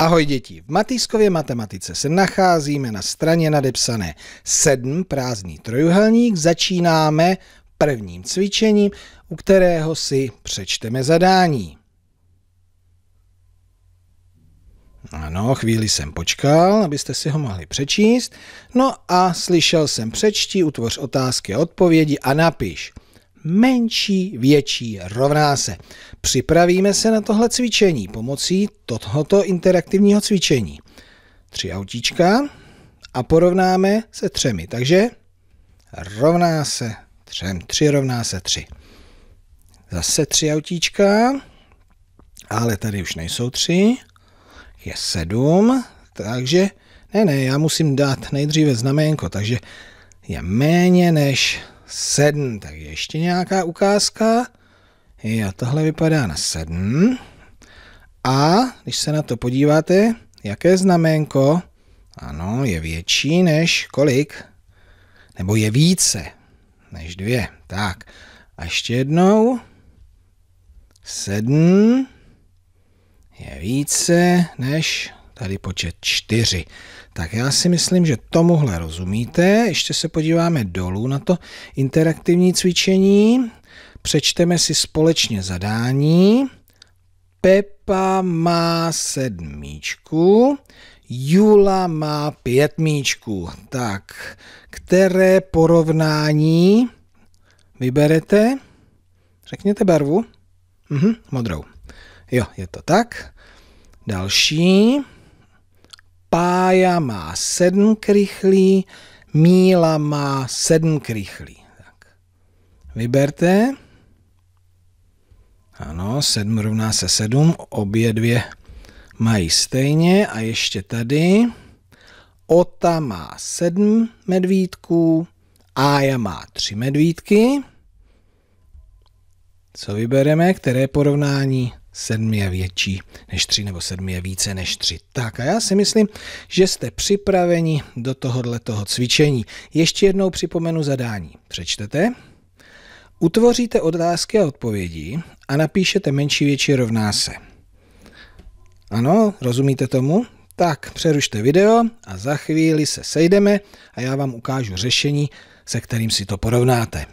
Ahoj děti, v Matýskově matematice se nacházíme na straně nadepsané 7 prázdný trojuhelník. Začínáme prvním cvičením, u kterého si přečteme zadání. Ano, chvíli jsem počkal, abyste si ho mohli přečíst. No a slyšel jsem přečti, utvoř otázky a odpovědi a napiš menší, větší rovná se. Připravíme se na tohle cvičení pomocí tohoto interaktivního cvičení. Tři autíčka a porovnáme se třemi. Takže rovná se třem. Tři rovná se tři. Zase tři autíčka, ale tady už nejsou tři. Je sedm, takže ne, ne, já musím dát nejdříve znaménko, takže je méně než 7, tak ještě nějaká ukázka. Jo, tohle vypadá na 7. A když se na to podíváte, jaké znaménko? Ano, je větší než kolik? Nebo je více než dvě. Tak, a ještě jednou. 7 je více než tady počet 4. Tak já si myslím, že tomuhle rozumíte. Ještě se podíváme dolů na to interaktivní cvičení. Přečteme si společně zadání. Pepa má sedmíčku, Jula má pětmíčku. Tak, které porovnání vyberete? Řekněte barvu. Mhm, modrou. Jo, je to tak. Další. Pája má sedm krychlí, míla má sedm krychlí. Tak. Vyberte. Ano, sedm rovná se sedm, obě dvě mají stejně a ještě tady. Ota má sedm medvídků, Aja má tři medvídky. Co vybereme, které porovnání? sedm je větší než tři nebo sedm je více než tři. Tak a já si myslím, že jste připraveni do tohohle toho cvičení. Ještě jednou připomenu zadání. Přečtete? Utvoříte otázky a odpovědi a napíšete menší větší rovná se. Ano, rozumíte tomu? Tak, přerušte video a za chvíli se sejdeme a já vám ukážu řešení, se kterým si to porovnáte.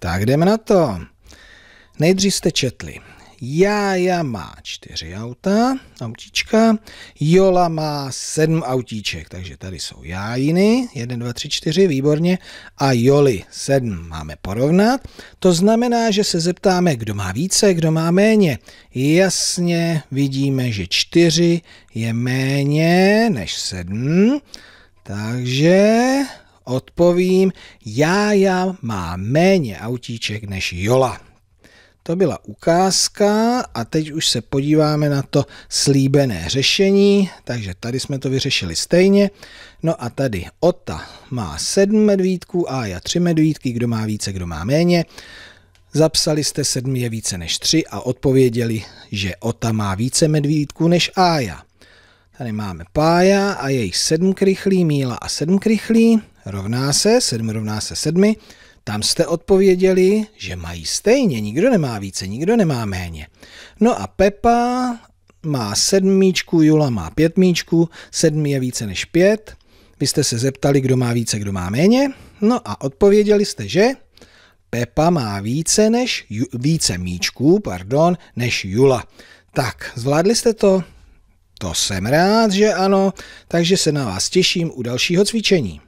Tak jdeme na to. Nejdřív jste četli. Já má čtyři auta, autíčka, Jola má sedm autíček, takže tady jsou já jiny. jeden, dva, tři, čtyři, výborně, a Joli sedm máme porovnat. To znamená, že se zeptáme, kdo má více, kdo má méně. Jasně vidíme, že čtyři je méně než sedm, takže Odpovím, já já má méně autíček než Jola. To byla ukázka a teď už se podíváme na to slíbené řešení. Takže tady jsme to vyřešili stejně. No a tady Ota má sedm medvídků, Já tři medvídky, kdo má více, kdo má méně. Zapsali jste sedm je více než tři a odpověděli, že Ota má více medvídků než Aja. Tady máme Pája a jejich sedm krychlí, Míla a sedm krychlí rovná se 7 rovná se 7. Tam jste odpověděli, že mají stejně, nikdo nemá více, nikdo nemá méně. No a Pepa má sedmíčku, Jula má pětmíčku, sedmi je více než pět. Vy jste se zeptali, kdo má více, kdo má méně. No a odpověděli jste, že Pepa má více než ju, více míčků, pardon, než Jula. Tak, zvládli jste to? To jsem rád, že ano, takže se na vás těším u dalšího cvičení.